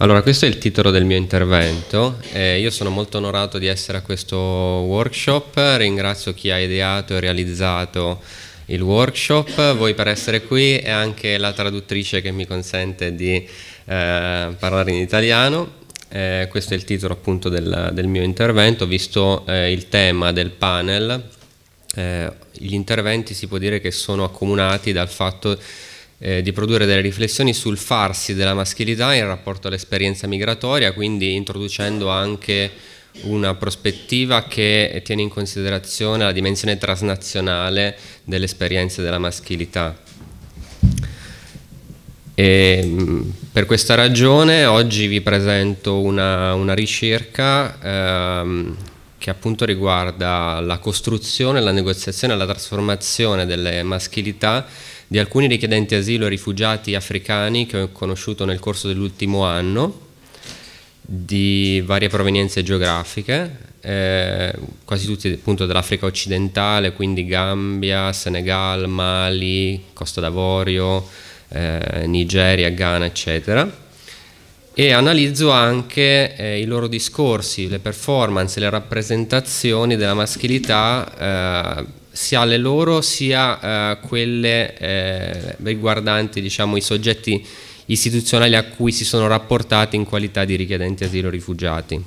Allora, questo è il titolo del mio intervento. Eh, io sono molto onorato di essere a questo workshop, ringrazio chi ha ideato e realizzato il workshop, voi per essere qui e anche la traduttrice che mi consente di eh, parlare in italiano. Eh, questo è il titolo appunto del, del mio intervento, visto eh, il tema del panel. Eh, gli interventi si può dire che sono accomunati dal fatto che eh, di produrre delle riflessioni sul farsi della maschilità in rapporto all'esperienza migratoria, quindi introducendo anche una prospettiva che tiene in considerazione la dimensione transnazionale dell'esperienza della maschilità. E, ehm, per questa ragione oggi vi presento una, una ricerca ehm, che appunto riguarda la costruzione, la negoziazione e la trasformazione delle maschilità di alcuni richiedenti asilo e rifugiati africani che ho conosciuto nel corso dell'ultimo anno, di varie provenienze geografiche, eh, quasi tutti appunto dell'Africa occidentale, quindi Gambia, Senegal, Mali, Costa d'Avorio, eh, Nigeria, Ghana, eccetera. E analizzo anche eh, i loro discorsi, le performance, le rappresentazioni della maschilità eh, sia le loro sia eh, quelle eh, riguardanti diciamo, i soggetti istituzionali a cui si sono rapportati in qualità di richiedenti asilo rifugiati.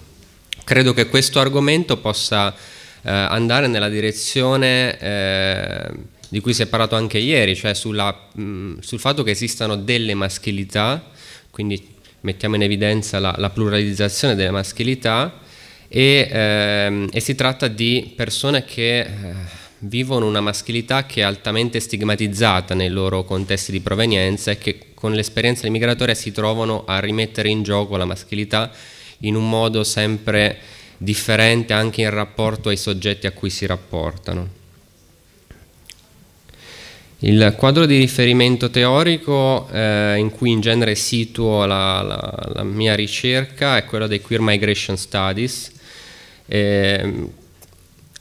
Credo che questo argomento possa eh, andare nella direzione eh, di cui si è parlato anche ieri, cioè sulla, mh, mm, sul fatto che esistano delle maschilità, quindi mettiamo in evidenza la, la pluralizzazione delle maschilità, e, ehm, e, si tratta di persone che eh, vivono una maschilità che è altamente stigmatizzata nei loro contesti di provenienza e che con l'esperienza immigratoria si trovano a rimettere in gioco la maschilità in un modo sempre differente anche in rapporto ai soggetti a cui si rapportano. Il quadro di riferimento teorico eh, in cui in genere situo la, la, la, mia ricerca è quello dei Queer Migration Studies, eh,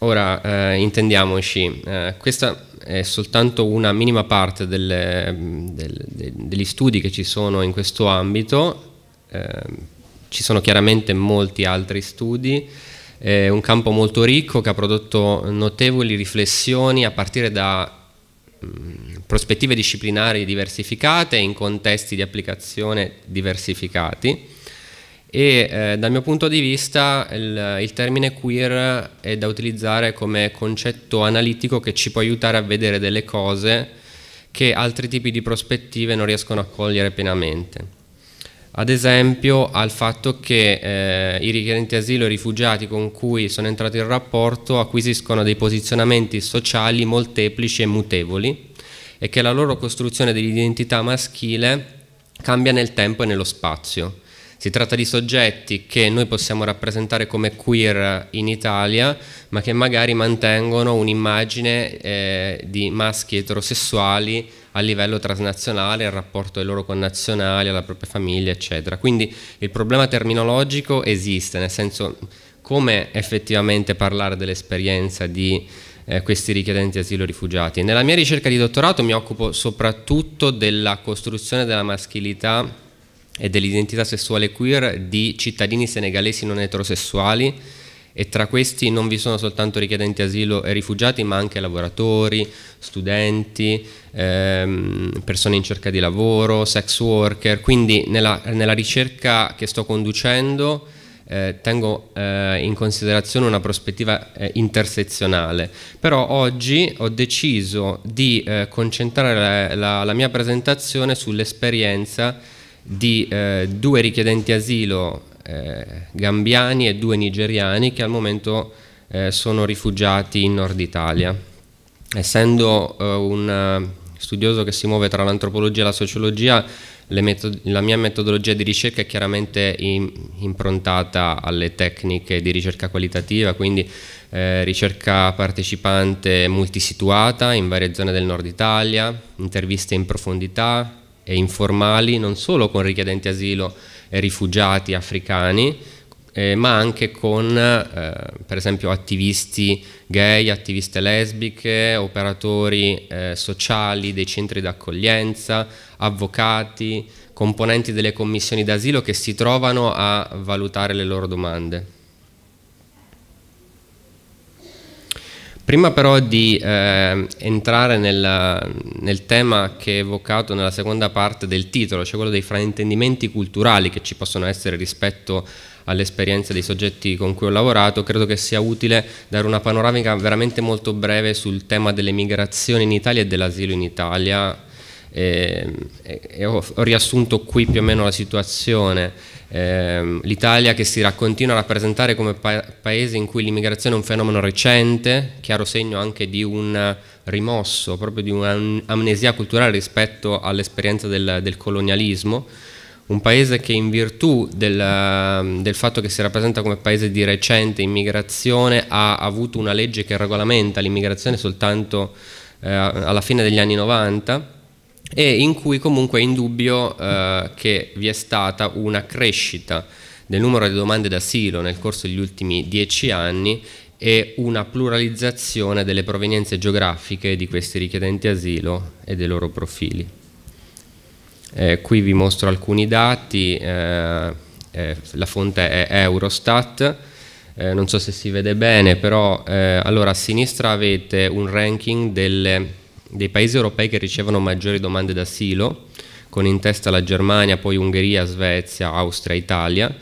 Ora eh, intendiamoci, eh, questa è soltanto una minima parte delle, del, de, degli studi che ci sono in questo ambito, eh, ci sono chiaramente molti altri studi, è un campo molto ricco che ha prodotto notevoli riflessioni a partire da mm, prospettive disciplinari diversificate in contesti di applicazione diversificati e eh, dal mio punto di vista il, il, termine queer è da utilizzare come concetto analitico che ci può aiutare a vedere delle cose che altri tipi di prospettive non riescono a cogliere pienamente. Ad esempio al fatto che eh, i richiedenti asilo e i rifugiati con cui sono entrati in rapporto acquisiscono dei posizionamenti sociali molteplici e mutevoli e che la loro costruzione dell'identità maschile cambia nel tempo e nello spazio si tratta di soggetti che noi possiamo rappresentare come queer in Italia, ma che magari mantengono un'immagine eh, di maschi eterosessuali a livello transnazionale, al rapporto ai loro connazionali, alla propria famiglia, eccetera. Quindi il problema terminologico esiste, nel senso come effettivamente parlare dell'esperienza di eh, questi richiedenti asilo rifugiati. Nella mia ricerca di dottorato mi occupo soprattutto della costruzione della maschilità e dell'identità sessuale queer di cittadini senegalesi non eterosessuali e tra questi non vi sono soltanto richiedenti asilo e rifugiati ma anche lavoratori, studenti, ehm, persone in cerca di lavoro, sex worker, quindi nella, nella ricerca che sto conducendo eh, tengo eh, in considerazione una prospettiva eh, intersezionale, però oggi ho deciso di eh, concentrare la, la, la mia presentazione sull'esperienza di eh, due richiedenti asilo eh, gambiani e due nigeriani che al momento eh, sono rifugiati in Nord Italia. Essendo eh, un eh, studioso che si muove tra l'antropologia e la sociologia, la mia metodologia di ricerca è chiaramente in, improntata alle tecniche di ricerca qualitativa, quindi eh, ricerca partecipante multisituata in varie zone del nord Italia, interviste in profondità, e informali non solo con richiedenti asilo e rifugiati africani, eh, ma anche con eh, per esempio attivisti gay, attiviste lesbiche, operatori eh, sociali dei centri d'accoglienza, avvocati, componenti delle commissioni d'asilo che si trovano a valutare le loro domande. Prima però di eh, entrare nel, nel, tema che è evocato nella seconda parte del titolo, cioè quello dei fraintendimenti culturali che ci possono essere rispetto all'esperienza dei soggetti con cui ho lavorato, credo che sia utile dare una panoramica veramente molto breve sul tema delle migrazioni in Italia e dell'asilo in Italia. Ehm, e, e ho, ho riassunto qui più o meno la situazione eh, l'Italia che si continua a rappresentare come pa paese in cui l'immigrazione è un fenomeno recente, chiaro segno anche di un rimosso, proprio di un'amnesia culturale rispetto all'esperienza del, del, colonialismo, un paese che in virtù del, del, fatto che si rappresenta come paese di recente immigrazione ha avuto una legge che regolamenta l'immigrazione soltanto eh, alla fine degli anni 90 e in cui comunque è indubbio eh, che vi è stata una crescita del numero di domande d'asilo nel corso degli ultimi dieci anni e una pluralizzazione delle provenienze geografiche di questi richiedenti asilo e dei loro profili. Eh, qui vi mostro alcuni dati, eh, eh la fonte è Eurostat, eh, non so se si vede bene, però eh, allora a sinistra avete un ranking delle dei paesi europei che ricevono maggiori domande d'asilo, con in testa la Germania, poi Ungheria, Svezia, Austria, Italia.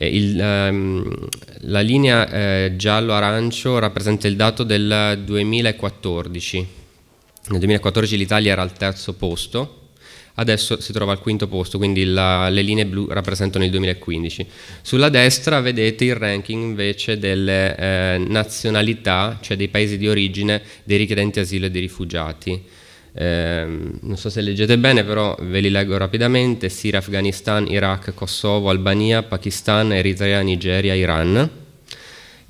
Il, ehm, la linea eh, giallo-arancio rappresenta il dato del 2014. Nel 2014 l'Italia era al terzo posto adesso si trova al quinto posto, quindi la, le linee blu rappresentano il 2015. Sulla destra vedete il ranking invece delle eh, nazionalità, cioè dei paesi di origine dei richiedenti asilo e dei rifugiati. Eh, non so se leggete bene, però ve li leggo rapidamente: Siria, Afghanistan, Iraq, Kosovo, Albania, Pakistan, Eritrea, Nigeria, Iran.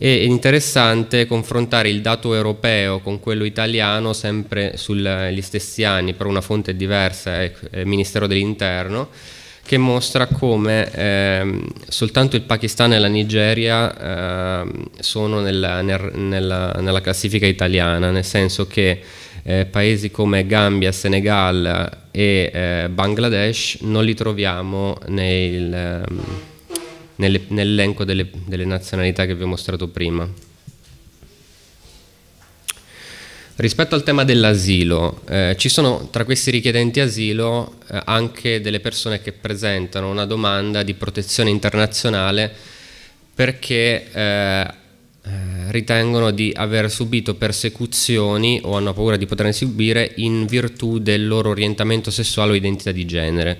È interessante confrontare il dato europeo con quello italiano sempre sugli stessi anni, però una fonte diversa, è il Ministero dell'Interno, che mostra come eh, soltanto il Pakistan e la Nigeria eh, sono nella, nel, nella, nella, classifica italiana, nel senso che eh, paesi come Gambia, Senegal e eh, Bangladesh non li troviamo nel ehm, nell'elenco delle, delle nazionalità che vi ho mostrato prima. Rispetto al tema dell'asilo, eh, ci sono tra questi richiedenti asilo eh, anche delle persone che presentano una domanda di protezione internazionale perché eh, eh ritengono di aver subito persecuzioni o hanno paura di poterne subire in virtù del loro orientamento sessuale o identità di genere.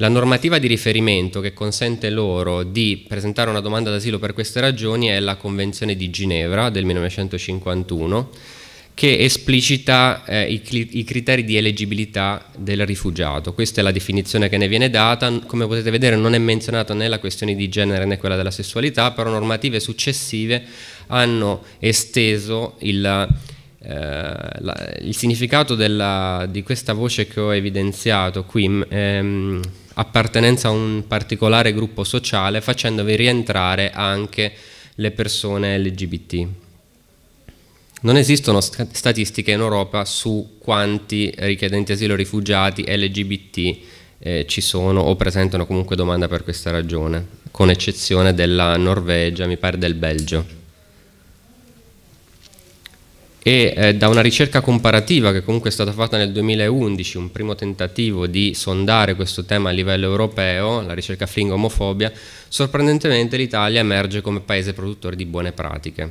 La normativa di riferimento che consente loro di presentare una domanda d'asilo per queste ragioni è la Convenzione di Ginevra del 1951 che esplicita eh, i, i, criteri di eleggibilità del rifugiato. Questa è la definizione che ne viene data, come potete vedere non è menzionata né la questione di genere né quella della sessualità, però normative successive hanno esteso il, eh, la, il significato della, di questa voce che ho evidenziato qui. Ehm, appartenenza a un particolare gruppo sociale facendovi rientrare anche le persone LGBT. Non esistono statistiche in Europa su quanti richiedenti asilo rifugiati LGBT eh, ci sono o presentano comunque domanda per questa ragione, con eccezione della Norvegia, mi pare del Belgio e eh, da una ricerca comparativa che comunque è stata fatta nel 2011, un primo tentativo di sondare questo tema a livello europeo, la ricerca Fling-Omofobia, sorprendentemente l'Italia emerge come paese produttore di buone pratiche.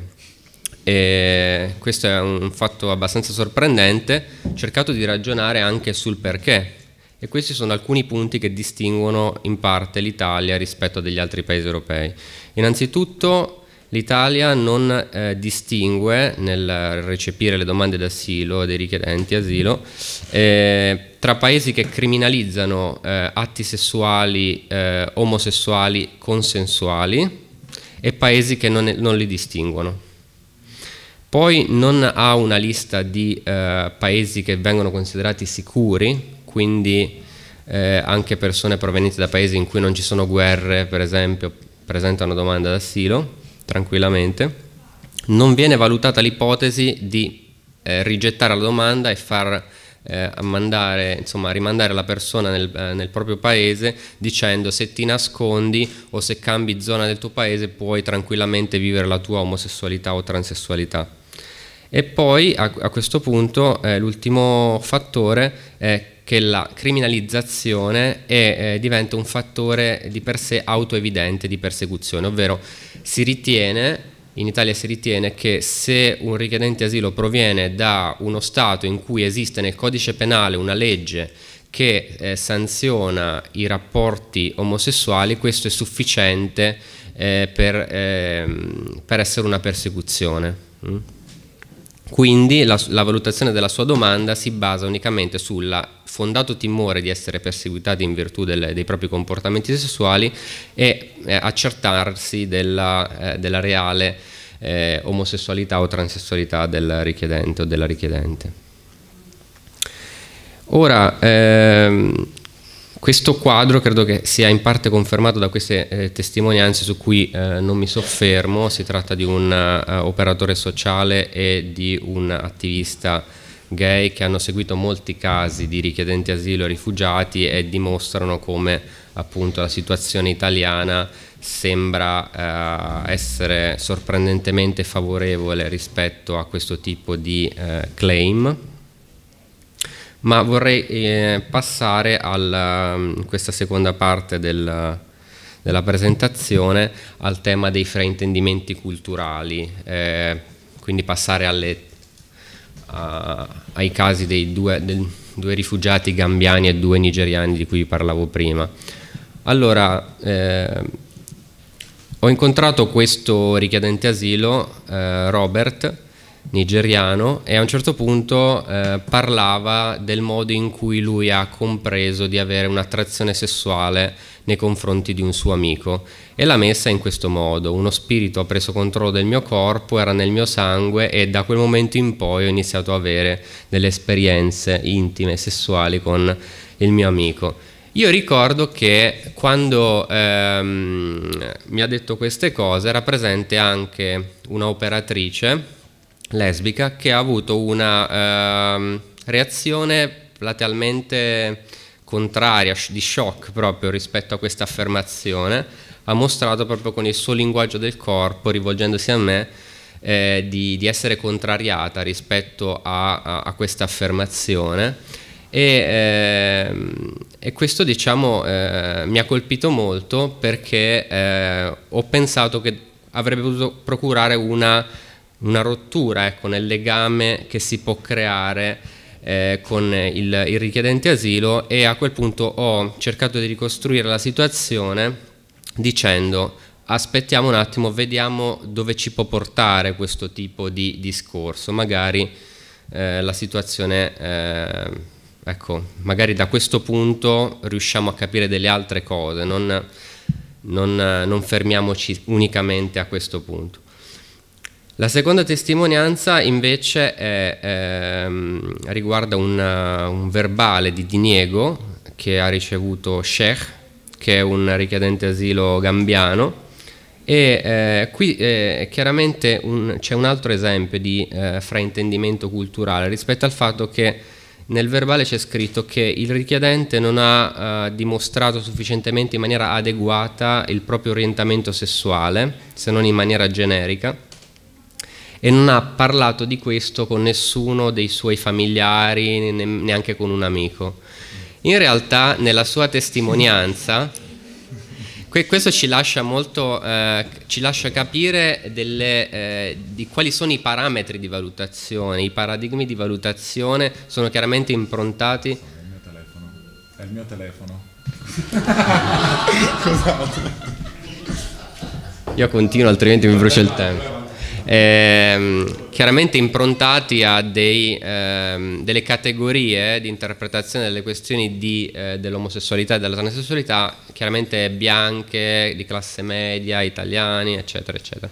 E questo è un fatto abbastanza sorprendente, cercato di ragionare anche sul perché. E questi sono alcuni punti che distinguono in parte l'Italia rispetto a degli altri paesi europei. Innanzitutto L'Italia non eh, distingue nel recepire le domande d'asilo dei richiedenti asilo eh, tra paesi che criminalizzano eh, atti sessuali eh, omosessuali consensuali e paesi che non, non, li distinguono. Poi non ha una lista di eh, paesi che vengono considerati sicuri, quindi eh, anche persone provenienti da paesi in cui non ci sono guerre, per esempio, presentano domanda d'asilo tranquillamente, non viene valutata l'ipotesi di eh, rigettare la domanda e far eh, mandare, insomma, rimandare la persona nel, eh, nel, proprio paese dicendo se ti nascondi o se cambi zona del tuo paese puoi tranquillamente vivere la tua omosessualità o transessualità. E poi a, a questo punto eh, l'ultimo fattore è che la criminalizzazione è, eh, diventa un fattore di per sé autoevidente di persecuzione, ovvero si ritiene, in Italia si ritiene che se un richiedente asilo proviene da uno Stato in cui esiste nel codice penale una legge che eh, sanziona i rapporti omosessuali, questo è sufficiente eh, per, eh, per essere una persecuzione. Mm? Quindi la, la, valutazione della sua domanda si basa unicamente sul fondato timore di essere perseguitati in virtù del, dei propri comportamenti sessuali e eh, accertarsi della, eh, della reale eh, omosessualità o transessualità del richiedente o della richiedente. Ora, ehm, questo quadro credo che sia in parte confermato da queste eh, testimonianze su cui eh, non mi soffermo, si tratta di un uh, operatore sociale e di un attivista gay che hanno seguito molti casi di richiedenti asilo e rifugiati e dimostrano come appunto la situazione italiana sembra eh, essere sorprendentemente favorevole rispetto a questo tipo di eh, claim ma vorrei eh, passare a mm, questa seconda parte del, della presentazione al tema dei fraintendimenti culturali, eh, quindi passare alle, a, ai casi dei due, del, due, rifugiati gambiani e due nigeriani di cui parlavo prima. Allora, eh, ho incontrato questo richiedente asilo, eh, Robert, nigeriano e a un certo punto eh, parlava del modo in cui lui ha compreso di avere un'attrazione sessuale nei confronti di un suo amico e l'ha messa in questo modo, uno spirito ha preso controllo del mio corpo, era nel mio sangue e da quel momento in poi ho iniziato a avere delle esperienze intime, sessuali con il mio amico. Io ricordo che quando ehm, mi ha detto queste cose era presente anche un'operatrice lesbica che ha avuto una eh, reazione platealmente contraria, di shock proprio rispetto a questa affermazione, ha mostrato proprio con il suo linguaggio del corpo, rivolgendosi a me, eh, di, di, essere contrariata rispetto a, a, a questa affermazione e, eh, e questo diciamo eh, mi ha colpito molto perché eh, ho pensato che avrebbe potuto procurare una una rottura ecco, nel legame che si può creare eh, con il, il richiedente asilo e a quel punto ho cercato di ricostruire la situazione dicendo aspettiamo un attimo, vediamo dove ci può portare questo tipo di discorso, magari eh, la situazione, eh, ecco, magari da questo punto riusciamo a capire delle altre cose, non, non, non fermiamoci unicamente a questo punto. La seconda testimonianza invece è, è, ehm, riguarda una, eh, un verbale di diniego che ha ricevuto Sheikh, che è un richiedente asilo gambiano, e eh, qui eh, chiaramente c'è un altro esempio di eh, fraintendimento culturale rispetto al fatto che nel verbale c'è scritto che il richiedente non ha eh, dimostrato sufficientemente in maniera adeguata il proprio orientamento sessuale, se non in maniera generica, e non ha parlato di questo con nessuno dei suoi familiari, neanche con un amico. In realtà nella sua testimonianza questo ci lascia, molto, eh, ci lascia capire delle, eh, di quali sono i parametri di valutazione, i paradigmi di valutazione sono chiaramente improntati... È il mio telefono. È il mio telefono. Cos'altro? Io continuo altrimenti mi brucia il tempo ehm, chiaramente improntati a dei, ehm, delle categorie di interpretazione delle questioni di, eh, dell'omosessualità e della transessualità, chiaramente bianche, di classe media, italiani, eccetera, eccetera.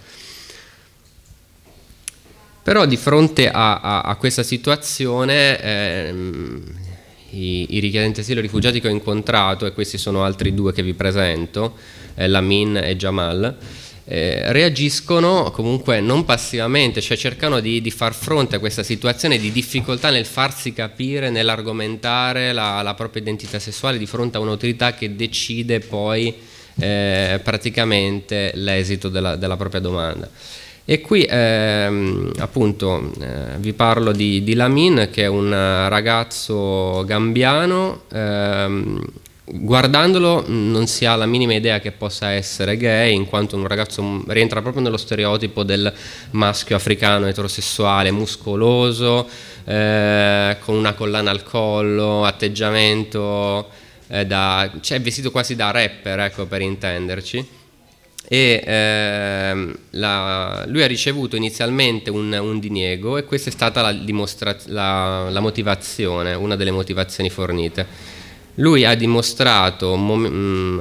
Però di fronte a, a, a questa situazione ehm, i, i, richiedenti asilo rifugiati che ho incontrato, e questi sono altri due che vi presento, eh, Lamin e Jamal, eh, reagiscono comunque non passivamente, cioè cercano di, di, far fronte a questa situazione di difficoltà nel farsi capire, nell'argomentare la, la propria identità sessuale di fronte a un'autorità che decide poi eh, praticamente l'esito della, della, propria domanda. E qui ehm, appunto eh, vi parlo di, di, Lamin che è un ragazzo gambiano ehm, Guardandolo non si ha la minima idea che possa essere gay, in quanto un ragazzo rientra proprio nello stereotipo del maschio africano eterosessuale, muscoloso, eh, con una collana al collo, atteggiamento, eh, da, cioè vestito quasi da rapper, ecco per intenderci. E, eh, la, lui ha ricevuto inizialmente un, un, diniego e questa è stata la, la, la motivazione, una delle motivazioni fornite. Lui ha dimostrato, mh, mm,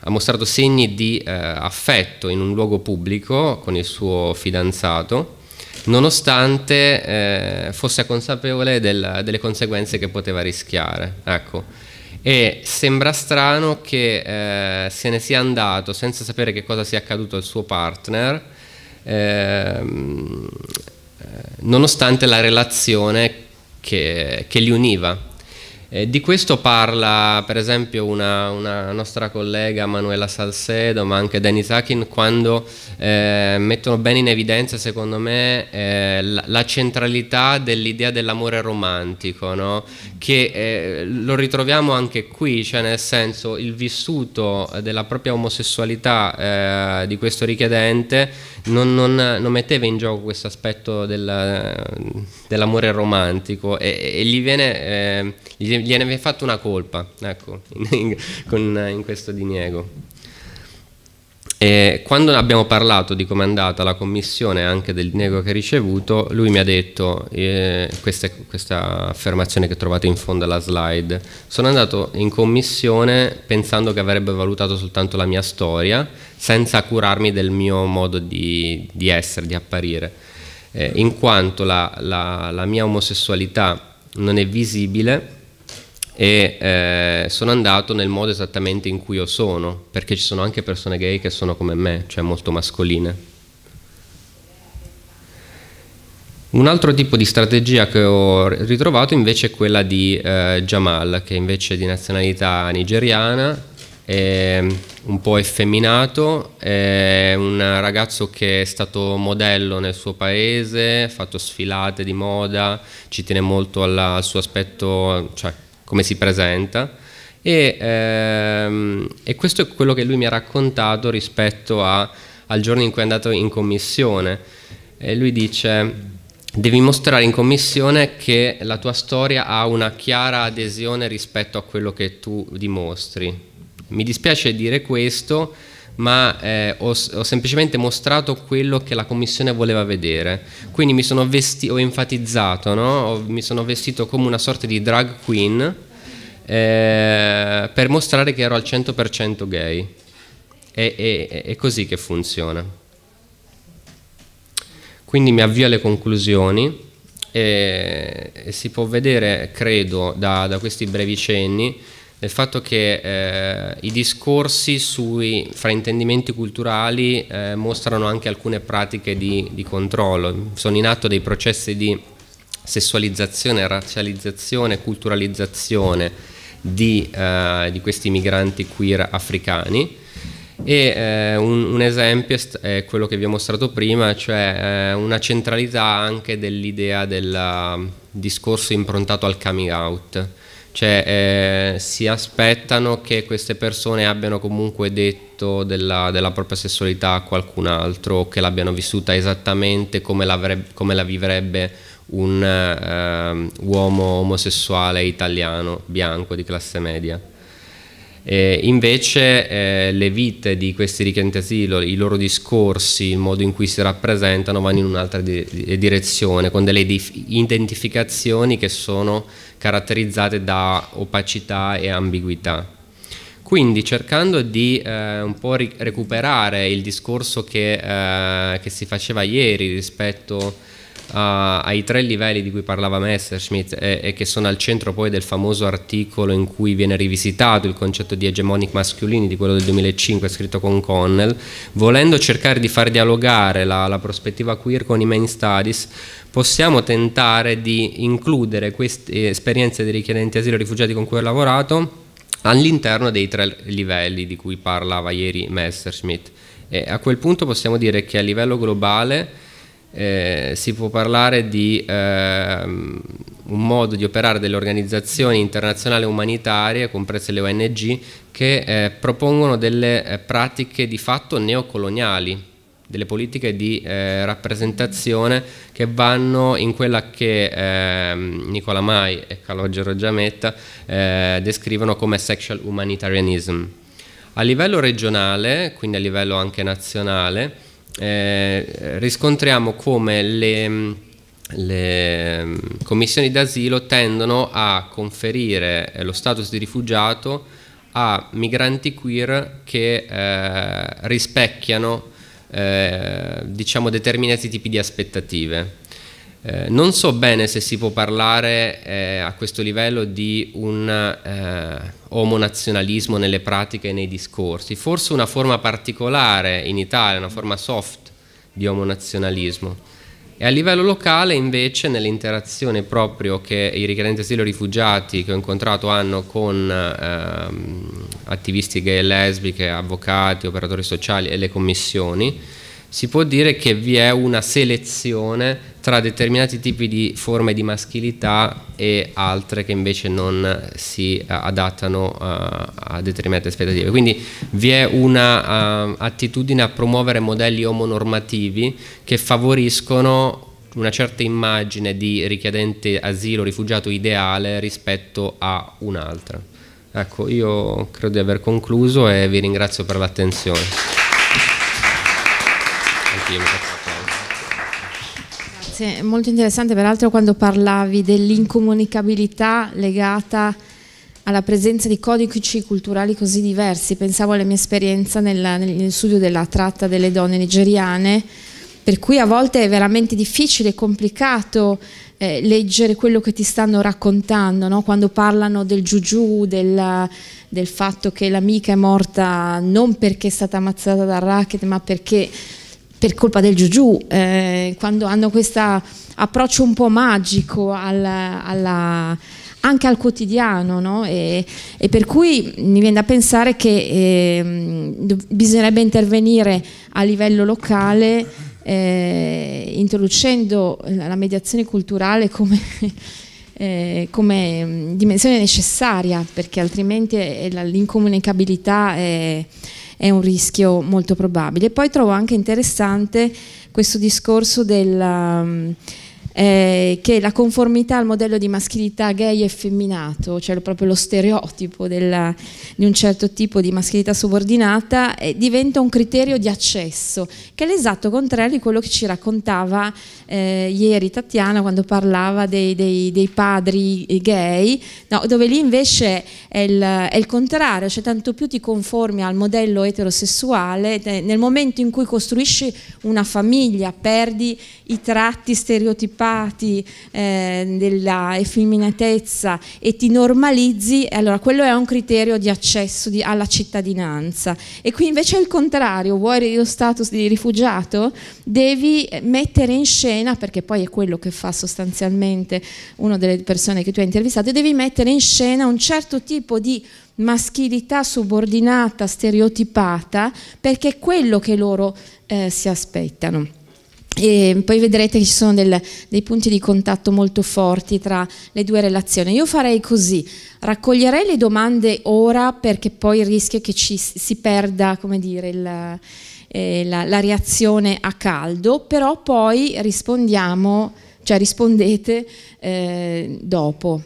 ha mostrato segni di eh, affetto in un luogo pubblico con il suo fidanzato, nonostante eh, fosse consapevole del, delle conseguenze che poteva rischiare. Ecco. E sembra strano che eh, se ne sia andato senza sapere che cosa sia accaduto al suo partner, ehm, eh, nonostante la relazione che, che li univa. Eh, di questo parla per esempio una, una, nostra collega Manuela Salcedo, ma anche Danny Zakin, quando eh, mettono bene in evidenza, secondo me, eh, la, la, centralità dell'idea dell'amore romantico, no? che eh, lo ritroviamo anche qui, cioè nel senso il vissuto della propria omosessualità eh, di questo richiedente non, non, non, metteva in gioco questo aspetto del, dell'amore romantico e, e gli viene... Eh, gli gliene viene fatto una colpa, ecco, in, con, in questo diniego. E quando abbiamo parlato di come è andata la commissione anche del diniego che ha ricevuto, lui mi ha detto, eh, questa, questa, affermazione che trovate in fondo alla slide, sono andato in commissione pensando che avrebbe valutato soltanto la mia storia, senza curarmi del mio modo di, di essere, di apparire, eh, in quanto la, la, la mia omosessualità non è visibile e eh, sono andato nel modo esattamente in cui io sono, perché ci sono anche persone gay che sono come me, cioè molto mascoline. Un altro tipo di strategia che ho ritrovato invece è quella di eh, Jamal, che invece è di nazionalità nigeriana, è un po' effeminato, è un ragazzo che è stato modello nel suo paese, ha fatto sfilate di moda, ci tiene molto alla, al suo aspetto, cioè come si presenta e, ehm, e, questo è quello che lui mi ha raccontato rispetto a, al giorno in cui è andato in commissione. E lui dice devi mostrare in commissione che la tua storia ha una chiara adesione rispetto a quello che tu dimostri. Mi dispiace dire questo ma eh, ho, ho, semplicemente mostrato quello che la commissione voleva vedere. Quindi mi sono vesti- ho enfatizzato, no? ho, mi sono vestito come una sorta di drag queen eh, per mostrare che ero al 100% gay. E, e, è così che funziona. Quindi mi avvio alle conclusioni eh, e si può vedere, credo, da, da questi brevi cenni, del fatto che eh, i discorsi sui fraintendimenti culturali eh, mostrano anche alcune pratiche di, di, controllo. Sono in atto dei processi di sessualizzazione, razzializzazione, culturalizzazione di, eh, di questi migranti queer africani. E eh, un, un, esempio è quello che vi ho mostrato prima, cioè eh, una centralità anche dell'idea del um, discorso improntato al coming out cioè eh, si aspettano che queste persone abbiano comunque detto della, della propria sessualità a qualcun altro, che l'abbiano vissuta esattamente come, come la vivrebbe un eh, uomo omosessuale italiano bianco di classe media. Eh, invece eh, le vite di questi richiedenti asilo, i loro discorsi, il modo in cui si rappresentano vanno in un'altra di direzione, con delle identificazioni che sono caratterizzate da opacità e ambiguità. Quindi cercando di eh, un po' recuperare il discorso che, eh, che si faceva ieri rispetto a eh, ai tre livelli di cui parlava Messerschmitt e, e, che sono al centro poi del famoso articolo in cui viene rivisitato il concetto di hegemonic masculinity, quello del 2005 scritto con Connell, volendo cercare di far dialogare la, la prospettiva queer con i main studies, possiamo tentare di includere queste esperienze dei richiedenti asilo e rifugiati con cui ho lavorato all'interno dei tre livelli di cui parlava ieri Messerschmitt. E a quel punto possiamo dire che a livello globale eh, si può parlare di ehm, un modo di operare delle organizzazioni internazionali umanitarie, comprese le ONG, che eh, propongono delle eh, pratiche di fatto neocoloniali, delle politiche di eh, rappresentazione che vanno in quella che eh, Nicola Mai e Calogero Giametta eh, descrivono come sexual humanitarianism. A livello regionale, quindi a livello anche nazionale, eh, riscontriamo come le, le mm, commissioni d'asilo tendono a conferire eh, lo status di rifugiato a migranti queer che eh, rispecchiano eh, diciamo determinati tipi di aspettative eh, non so bene se si può parlare eh, a questo livello di un eh, omonazionalismo nelle pratiche e nei discorsi, forse una forma particolare in Italia, una forma soft di omonazionalismo. E a livello locale invece nell'interazione proprio che i richiedenti asilo rifugiati che ho incontrato hanno con ehm, attivisti gay e lesbiche, avvocati, operatori sociali e le commissioni, si può dire che vi è una selezione tra determinati tipi di forme di maschilità e altre che invece non si eh, adattano eh, a determinate aspettative. Quindi vi è un'attitudine eh, a promuovere modelli omonormativi che favoriscono una certa immagine di richiedente asilo, rifugiato ideale rispetto a un'altra. Ecco, io credo di aver concluso e vi ringrazio per l'attenzione. Sì, è molto interessante peraltro quando parlavi dell'incomunicabilità legata alla presenza di codici culturali così diversi. Pensavo alla mia esperienza nella, nel studio della tratta delle donne nigeriane, per cui a volte è veramente difficile e complicato eh, leggere quello che ti stanno raccontando, no? quando parlano del giugiù, del, del fatto che l'amica è morta non perché è stata ammazzata dal racket, ma perché per colpa del giugiù, eh, quando hanno questo approccio un po' magico al, alla, anche al quotidiano no? e, e, per cui mi viene da pensare che eh, bisognerebbe intervenire a livello locale eh, introducendo la mediazione culturale come, eh, come mm, dimensione necessaria perché altrimenti eh, l'incomunicabilità è, è un rischio molto probabile. Poi trovo anche interessante questo discorso della um, eh, che la conformità al modello di maschilità gay e effeminato, cioè proprio lo stereotipo della, di un certo tipo di maschilità subordinata, eh, diventa un criterio di accesso, che è l'esatto contrario di quello che ci raccontava eh, ieri Tatiana quando parlava dei, dei, dei padri eh, gay, no, dove lì invece è il, è il contrario, cioè tanto più ti conformi al modello eterosessuale, nel momento in cui costruisci una famiglia, perdi i tratti stereotipati, stereotipati, eh, della effeminatezza e ti normalizzi, allora quello è un criterio di accesso di, alla cittadinanza. E qui invece è il contrario, vuoi lo status di rifugiato? Devi mettere in scena, perché poi è quello che fa sostanzialmente una delle persone che tu hai intervistato, devi mettere in scena un certo tipo di maschilità subordinata, stereotipata, perché è quello che loro eh, si aspettano. E poi vedrete che ci sono del, dei punti di contatto molto forti tra le due relazioni. Io farei così, raccoglierei le domande ora perché poi il rischio è che ci si perda, come dire, il, eh, la, la, reazione a caldo, però poi rispondiamo, cioè rispondete eh, dopo.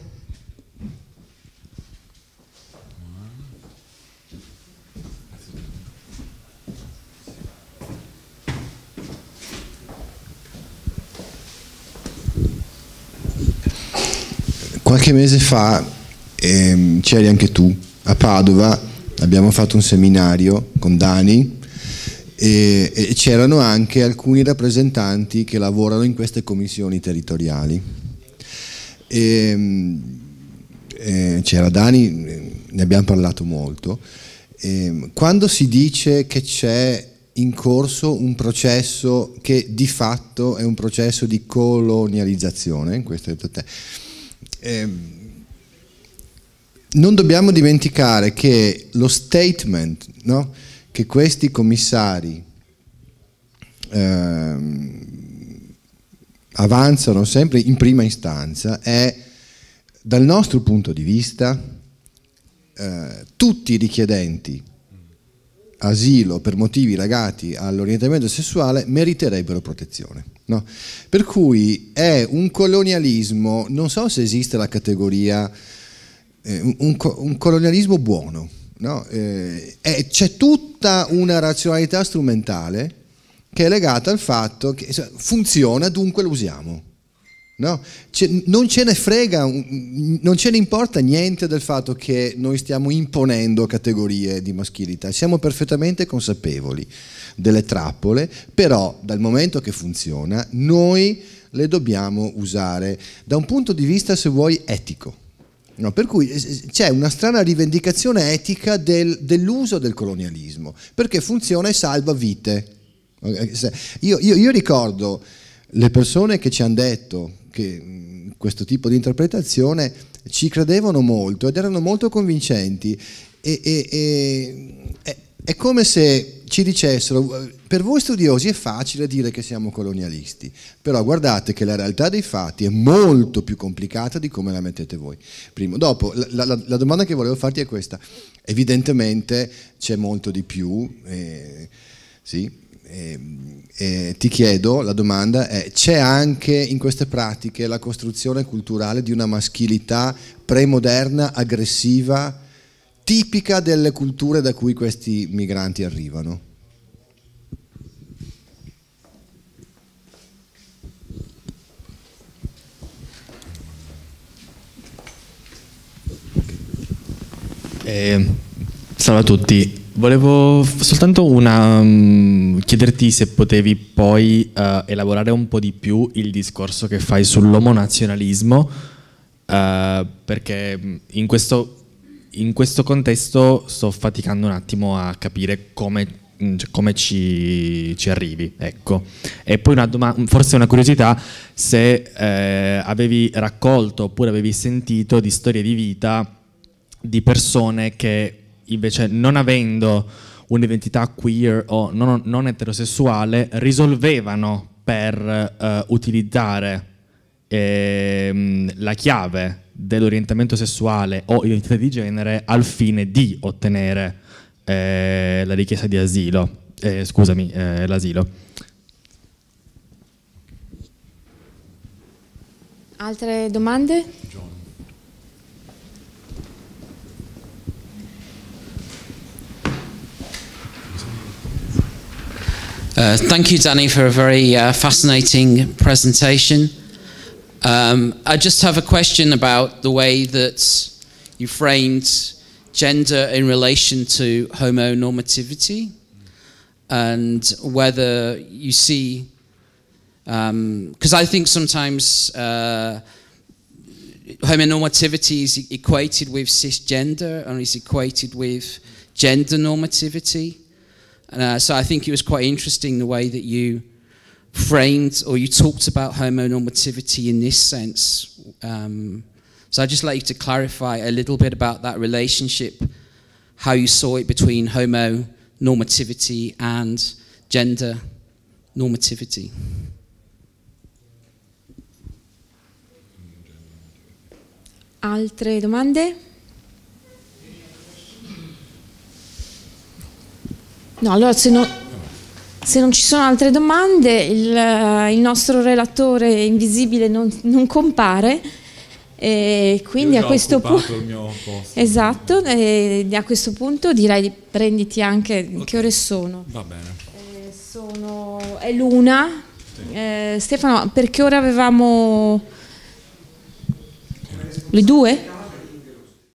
Qualche mese fa ehm, c'eri anche tu a Padova, abbiamo fatto un seminario con Dani e, e c'erano anche alcuni rappresentanti che lavorano in queste commissioni territoriali. E, ehm, eh, c'era Dani, eh, ne abbiamo parlato molto. E, ehm, quando si dice che c'è in corso un processo che di fatto è un processo di colonializzazione, questo hai detto te Ehm, non dobbiamo dimenticare che lo statement no, che questi commissari ehm, avanzano sempre in prima istanza è dal nostro punto di vista eh, tutti i richiedenti asilo per motivi legati all'orientamento sessuale meriterebbero protezione. No? Per cui è un colonialismo, non so se esiste la categoria, eh, un, un, colonialismo buono, no? eh, è, c'è tutta una razionalità strumentale che è legata al fatto che cioè, funziona, dunque lo usiamo. No? non ce ne frega, non ce ne importa niente del fatto che noi stiamo imponendo categorie di maschilità, siamo perfettamente consapevoli delle trappole, però dal momento che funziona noi le dobbiamo usare da un punto di vista, se vuoi, etico. No, per cui c'è una strana rivendicazione etica del, dell'uso del colonialismo, perché funziona e salva vite. Eh, eh, io, io, io ricordo le persone che ci hanno detto che questo tipo di interpretazione ci credevano molto ed erano molto convincenti. E, e, e, è, è come se ci dicessero, per voi studiosi è facile dire che siamo colonialisti, però guardate che la realtà dei fatti è molto più complicata di come la mettete voi. Primo. Dopo, la, la, la domanda che volevo farti è questa. Evidentemente c'è molto di più. Eh, sì? eh, eh, ti chiedo, la domanda è, c'è anche in queste pratiche la costruzione culturale di una maschilità premoderna, aggressiva, tipica delle culture da cui questi migranti arrivano? Eh, salve a tutti, Volevo soltanto una, um, chiederti se potevi poi uh, elaborare un po' di più il discorso che fai sull'omonazionalismo, uh, eh, perché mm, in questo, in questo, contesto sto faticando un attimo a capire come, mm, cioè, come ci, ci, arrivi. Ecco. E poi una domanda, forse una curiosità, se eh, avevi raccolto oppure avevi sentito di storie di vita di persone che invece non avendo un'identità queer o non, non eterosessuale, risolvevano per eh, utilizzare eh, la chiave dell'orientamento sessuale o identità di genere al fine di ottenere eh, la richiesta di asilo, eh, scusami, eh, l'asilo. Altre domande? John. Uh, thank you, Danny, for a very uh, fascinating presentation. Um, I just have a question about the way that you framed gender in relation to homonormativity and whether you see, because um, I think sometimes uh, homonormativity is equated with cisgender and is equated with gender normativity. Uh, so I think it was quite interesting the way that you framed or you talked about homonormativity in this sense. Um, so I'd just like you to clarify a little bit about that relationship, how you saw it between homonormativity and gender normativity. Altre domande? No, allora se non, se non ci sono altre domande, il, eh, il nostro relatore invisibile non, non compare. E quindi a questo, punto esatto, e a questo punto direi di prenditi anche okay. che ore sono. Va bene. Eh, sono, è l'una. Sì. Eh, Stefano, perché ora avevamo le due?